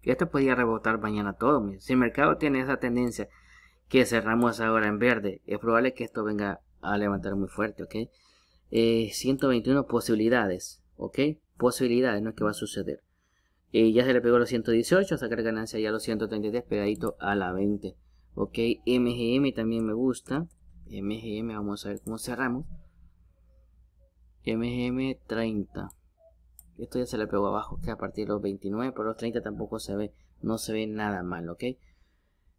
Y podría este podría rebotar mañana todo. Si el mercado tiene esa tendencia que cerramos ahora en verde, es probable que esto venga a levantar muy fuerte, ok. 121 eh, posibilidades, ok. Posibilidades, no es que va a suceder. Eh, ya se le pegó los 118, sacar ganancia ya los 133 pegadito a la 20. Ok, MGM también me gusta. MGM, vamos a ver cómo cerramos. MGM 30. Esto ya se le pegó abajo, que a partir de los 29, pero los 30 tampoco se ve, no se ve nada mal, ok.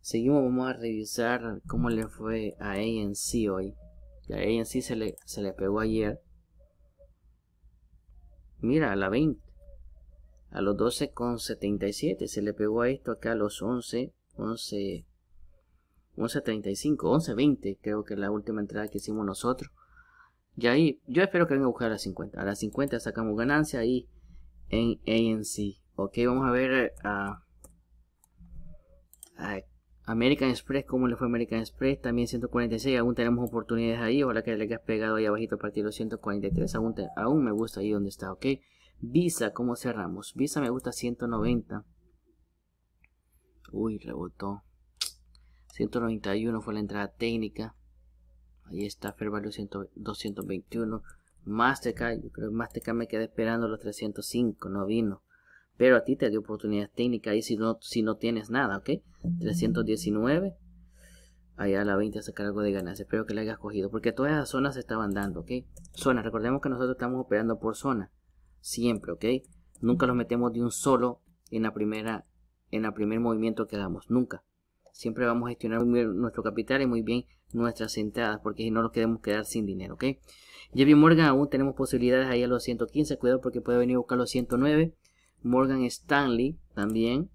Seguimos, vamos a revisar cómo le fue a ANC hoy. A ANC se le, se le pegó ayer. Mira, a la 20 a los 12,77 se le pegó a esto acá a los 11 11 11.35 11.20 creo que es la última entrada que hicimos nosotros y ahí yo espero que venga a buscar a las 50 a las 50 sacamos ganancia ahí en ANC ok vamos a ver a, American Express cómo le fue American Express también 146 aún tenemos oportunidades ahí ojalá que le hayas pegado ahí abajito a partir de los 143 aún, aún me gusta ahí donde está ok Visa, ¿cómo cerramos? Visa me gusta 190. Uy, rebotó. 191 fue la entrada técnica. Ahí está Fair Value 221. Mastercard, yo creo que Mastercard me quedé esperando los 305, no vino. Pero a ti te dio oportunidad técnica ahí si no, si no tienes nada, ¿ok? 319. Allá a la 20 a sacar algo de ganancia. Espero que la hayas cogido. Porque todas las zonas se estaban dando, ¿ok? Zonas, recordemos que nosotros estamos operando por zonas siempre, ¿ok? Nunca los metemos de un solo en la primera, en el primer movimiento que damos, nunca. Siempre vamos a gestionar muy bien nuestro capital y muy bien nuestras entradas, porque si no nos queremos quedar sin dinero, ¿ok? Javier Morgan aún tenemos posibilidades ahí a los 115, cuidado porque puede venir a buscar los 109. Morgan Stanley también,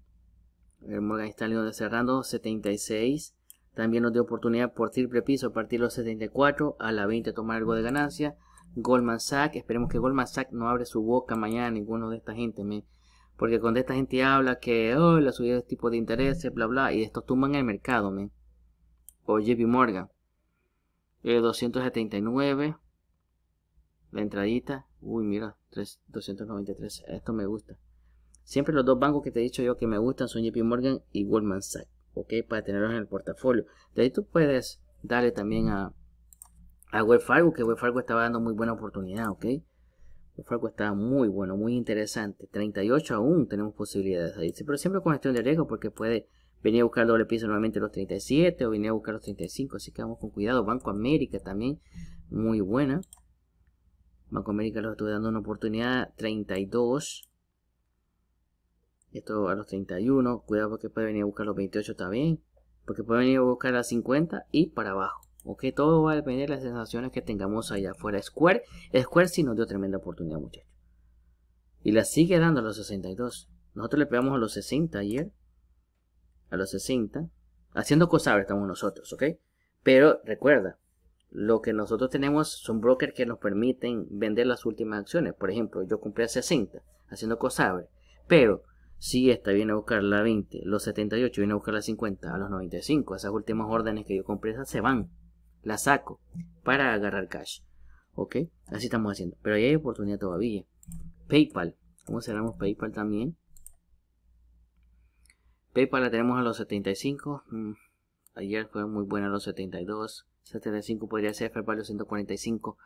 Morgan Stanley donde cerrando 76. También nos dio oportunidad por triple piso a partir de los 74 a la 20 tomar algo de ganancia. Goldman Sachs. Esperemos que Goldman Sachs no abre su boca mañana a ninguno de esta gente, Porque cuando esta gente habla que, oh, la subida de tipo de interés, bla, bla, y estos en el mercado, me. O JP Morgan. 279. Eh, la entradita. Uy, mira, 293. Esto me gusta. Siempre los dos bancos que te he dicho yo que me gustan son JP Morgan y Goldman Sachs. Ok, para tenerlos en el portafolio. De ahí tú puedes darle también a, a Wells Fargo, que Wells estaba dando muy buena oportunidad, ¿ok? Wells estaba muy bueno, muy interesante. 38 aún tenemos posibilidades ahí, pero siempre con gestión de riesgo porque puede venir a buscar doble piso normalmente los 37 o venir a buscar los 35, así que vamos con cuidado. Banco América también, muy buena. Banco América los estuve dando una oportunidad, 32. Esto a los 31, cuidado porque puede venir a buscar los 28 también, porque puede venir a buscar a 50 y para abajo. Ok, todo va a depender de las sensaciones que tengamos allá afuera. Square, Square sí nos dio tremenda oportunidad, muchachos. Y la sigue dando a los 62. Nosotros le pegamos a los 60 ayer. A los 60. Haciendo cosas estamos nosotros, ¿ok? Pero recuerda, lo que nosotros tenemos son brokers que nos permiten vender las últimas acciones. Por ejemplo, yo compré a 60 haciendo cosabre, pero si esta viene a buscar la 20, los 78 viene a buscar la 50, a los 95, esas últimas órdenes que yo compré esas se van la saco para agarrar cash. ¿Ok? Así estamos haciendo. Pero ahí hay oportunidad todavía. PayPal. ¿Cómo cerramos PayPal también? PayPal la tenemos a los 75. Mm, ayer fue muy buena a los 72. 75 podría ser para los 145.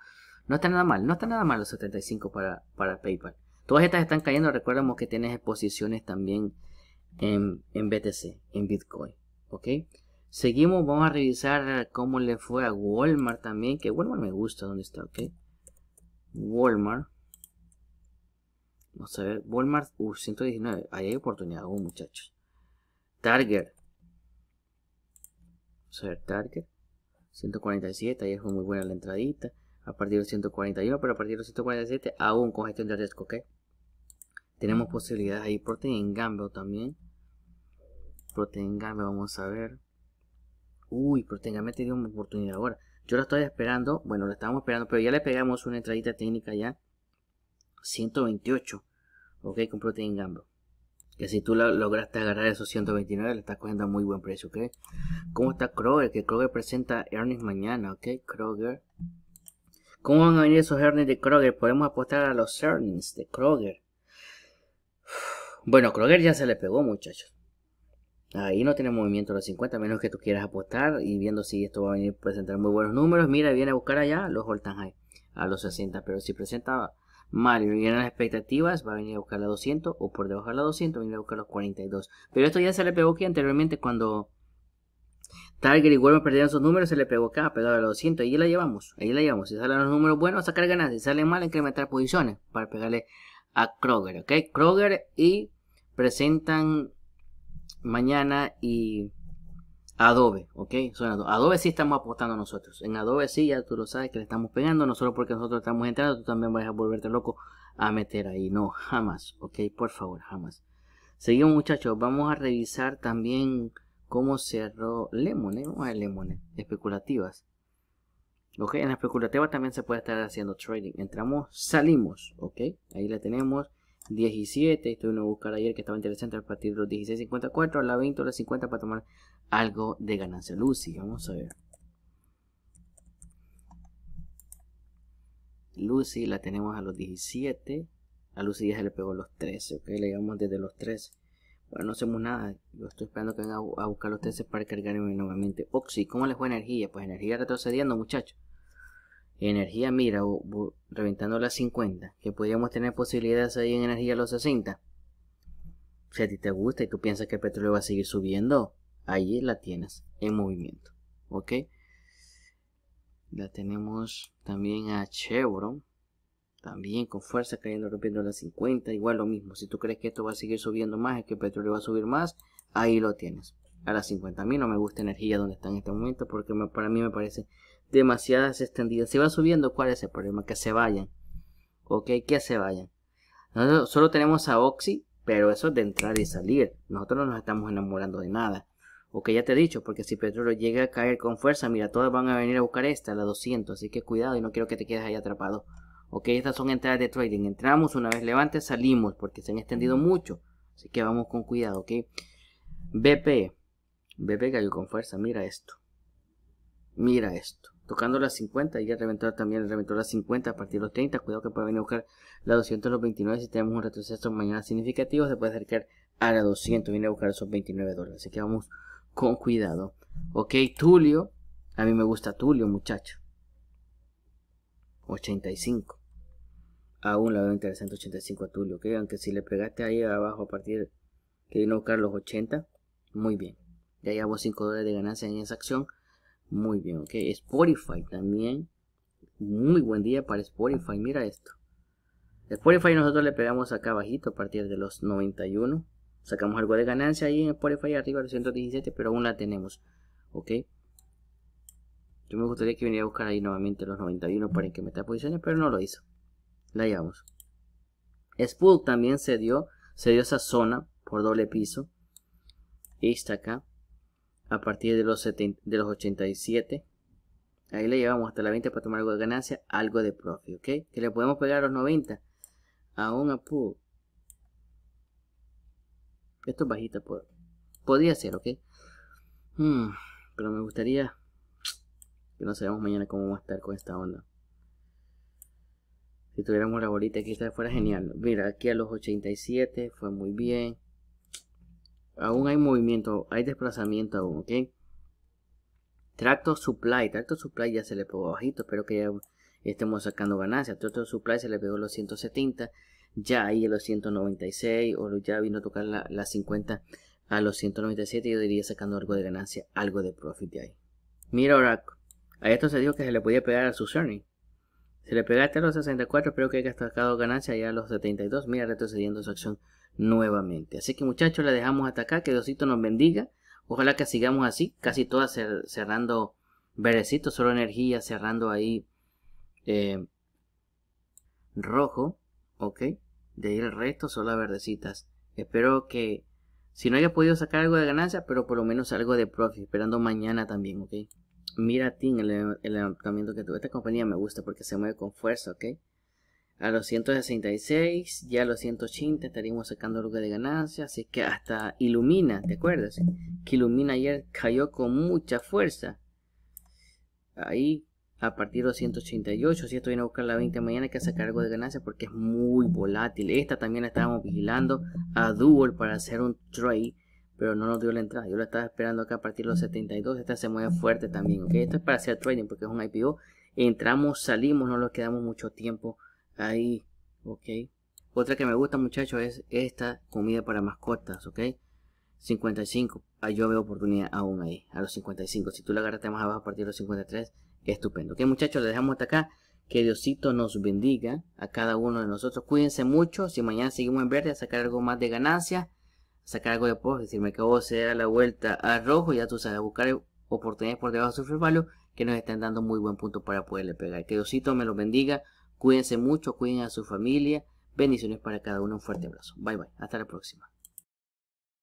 No está nada mal. No está nada mal los 75 para, para PayPal. Todas estas están cayendo. Recordemos que tienes exposiciones también en, en BTC, en Bitcoin. ¿Ok? Seguimos, vamos a revisar cómo le fue a Walmart también, que Walmart me gusta, ¿dónde está? Ok. Walmart. Vamos a ver, Walmart, uh, 119, ahí hay oportunidad uh, muchachos. Target. Vamos a ver, Target. 147, ahí fue muy buena la entradita. A partir de 141, pero a partir de 147 aún con gestión de riesgo, ¿ok? Tenemos posibilidades ahí, Protein Gamble también. Protein Gamble, vamos a ver. Uy, pero me te dio una oportunidad ahora. Yo lo estoy esperando. Bueno, lo estábamos esperando, pero ya le pegamos una entradita técnica ya. 128. Ok, con Protein Gambo. Que si tú lograste agarrar esos 129, le estás cogiendo a muy buen precio, ¿ok? ¿Cómo está Kroger? Que Kroger presenta earnings mañana, ¿ok? Kroger. ¿Cómo van a venir esos earnings de Kroger? Podemos apostar a los earnings de Kroger. Bueno, Kroger ya se le pegó, muchachos. Ahí no tiene movimiento los 50, menos que tú quieras apostar y viendo si esto va a venir a presentar muy buenos números. Mira, viene a buscar allá los all high a los 60, pero si presenta mal y no las expectativas, va a venir a buscar la 200 o por debajo de la 200, viene a buscar los 42. Pero esto ya se le pegó aquí anteriormente cuando Target y Walmart perdieron sus números, se le pegó acá, pegado a los 200, y ahí la llevamos, ahí la llevamos. Si salen los números buenos, sacar ganas. si salen mal, incrementar posiciones para pegarle a Kroger, ¿ok? Kroger y presentan mañana y Adobe, ¿ok? Son Adobe. si estamos apostando nosotros. En Adobe si ya tú lo sabes que le estamos pegando, no solo porque nosotros estamos entrando, tú también vas a volverte loco a meter ahí. No, jamás, ¿ok? Por favor, jamás. Seguimos muchachos, vamos a revisar también cómo cerró Lemone, ¿eh? vamos ¿eh? especulativas. Ok, en la especulativa también se puede estar haciendo trading. Entramos, salimos, ok, ahí la tenemos. 17. estoy a buscar ayer que estaba interesante a partir de los 16.54 a la 20 las 50 para tomar algo de ganancia. Lucy, vamos a ver. Lucy la tenemos a los 17. A Lucy ya se le pegó los 13, ok. Le llevamos desde los 13. Bueno, no hacemos nada. Yo estoy esperando que venga a buscar los 13 para cargarme nuevamente. Oxy, ¿cómo les fue energía? Pues energía retrocediendo, muchachos energía mira, reventando las 50, que podríamos tener posibilidades ahí en energía a los 60. Si a ti te gusta y tú piensas que el petróleo va a seguir subiendo, ahí la tienes, en movimiento. ¿Ok? La tenemos también a Chevron. También con fuerza cayendo, rompiendo las 50. Igual lo mismo. Si tú crees que esto va a seguir subiendo más, es que el petróleo va a subir más, ahí lo tienes. A las 50. A mí no me gusta energía donde está en este momento porque para mí me parece demasiadas extendidas. ¿Se va subiendo, ¿cuál es el problema? Que se vayan. Ok, que se vayan. Nosotros solo tenemos a Oxy, pero eso es de entrar y salir. Nosotros no nos estamos enamorando de nada. Ok, ya te he dicho, porque si petróleo llega a caer con fuerza, mira, todas van a venir a buscar esta, la 200. Así que cuidado y no quiero que te quedes ahí atrapado. Ok, estas son entradas de trading. Entramos, una vez levante, salimos, porque se han extendido mucho. Así que vamos con cuidado, ok. BP. BP cayó con fuerza, mira esto. Mira esto tocando las 50 y ya reventó también reventó las 50 a partir de los 30 cuidado que puede venir a buscar la 200 los 29 si tenemos un retroceso mañana significativo se puede acercar a la 200 viene a buscar esos 29 dólares así que vamos con cuidado ok Tulio a mí me gusta Tulio muchacho 85 aún la veo interesante 85 a Tulio que aunque si le pegaste ahí abajo a partir que vino a buscar los 80 muy bien ya llevamos 5 dólares de ganancia en esa acción muy bien, ok. Spotify también. Muy buen día para Spotify. Mira esto. Spotify nosotros le pegamos acá abajito a partir de los 91. Sacamos algo de ganancia ahí en Spotify arriba de los 117, pero aún la tenemos. Ok. Yo me gustaría que viniera a buscar ahí nuevamente los 91 para que meta posiciones, pero no lo hizo. La llevamos. Spool también se dio, se dio esa zona por doble piso. Esta acá a partir de los, de los 87. Ahí le llevamos hasta la 20 para tomar algo de ganancia, algo de profit, ¿ok? Que le podemos pegar a los 90, a un apu. Esto es bajita, podría ser, ¿ok? Hmm, pero me gustaría que no sabemos mañana cómo va a estar con esta onda. Si tuviéramos la bolita aquí, está, fuera genial. Mira, aquí a los 87 fue muy bien. Aún hay movimiento, hay desplazamiento aún, ¿ok? Tracto Supply, Tracto Supply ya se le pegó bajito, espero que ya estemos sacando ganancias. Tracto Supply se le pegó los 170, ya ahí a los 196, o ya vino a tocar las 50 a los 197, yo diría sacando algo de ganancia, algo de profit de ahí. Mira ahora, a esto se dijo que se le podía pegar a su Se le pegaste a los 64, espero que haya sacado ganancia ya a los 72. Mira, retrocediendo su acción nuevamente. Así que muchachos, la dejamos hasta acá. Que Diosito nos bendiga. Ojalá que sigamos así, casi todas cerrando verdecitos solo energía, cerrando ahí eh, rojo, ¿ok? De ahí el resto, solo verdecitas. Espero que, si no haya podido sacar algo de ganancia, pero por lo menos algo de profit, esperando mañana también, ¿ok? Mira a ti el, el levantamiento que tuve. Esta compañía me gusta porque se mueve con fuerza, ¿ok? a los 166, ya a los 180 estaríamos sacando lugar de ganancia, así que hasta Ilumina, ¿te acuerdas? Que Ilumina ayer cayó con mucha fuerza. Ahí, a partir de los 188, si esto viene a buscar la 20 mañana, hay que sacar algo de ganancia porque es muy volátil. Esta también la estábamos vigilando a Dual para hacer un trade, pero no nos dio la entrada. Yo la estaba esperando acá a partir de los 72, esta se mueve fuerte también, Esto es para hacer trading porque es un IPO. Entramos, salimos, no nos quedamos mucho tiempo ahí, ok. Otra que me gusta muchachos es esta comida para mascotas, ok. 55, ah, yo veo oportunidad aún ahí, a los 55. Si tú la agarraste más abajo a partir de los 53, estupendo. Ok muchachos, le dejamos hasta acá. Que Diosito nos bendiga a cada uno de nosotros. Cuídense mucho. Si mañana seguimos en verde, a sacar algo más de ganancia, sacar algo de post. decirme que vos sea la vuelta a rojo, ya tú sabes, buscar oportunidades por debajo de su value que nos están dando muy buen punto para poderle pegar. Que Diosito me los bendiga. Cuídense mucho, cuiden a su familia. Bendiciones para cada uno. Un fuerte abrazo. Bye bye. Hasta la próxima.